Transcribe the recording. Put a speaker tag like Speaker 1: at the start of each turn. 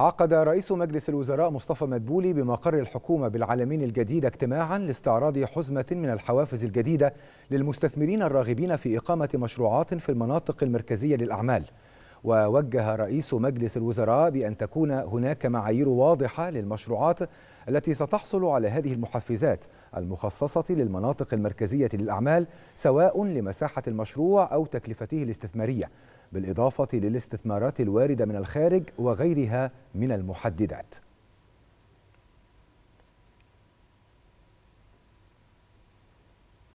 Speaker 1: عقد رئيس مجلس الوزراء مصطفى مدبولي بمقر الحكومة بالعالمين الجديد اجتماعا لاستعراض حزمة من الحوافز الجديدة للمستثمرين الراغبين في إقامة مشروعات في المناطق المركزية للأعمال ووجه رئيس مجلس الوزراء بأن تكون هناك معايير واضحة للمشروعات التي ستحصل على هذه المحفزات المخصصة للمناطق المركزية للأعمال سواء لمساحة المشروع أو تكلفته الاستثمارية بالإضافة للاستثمارات الواردة من الخارج وغيرها من المحددات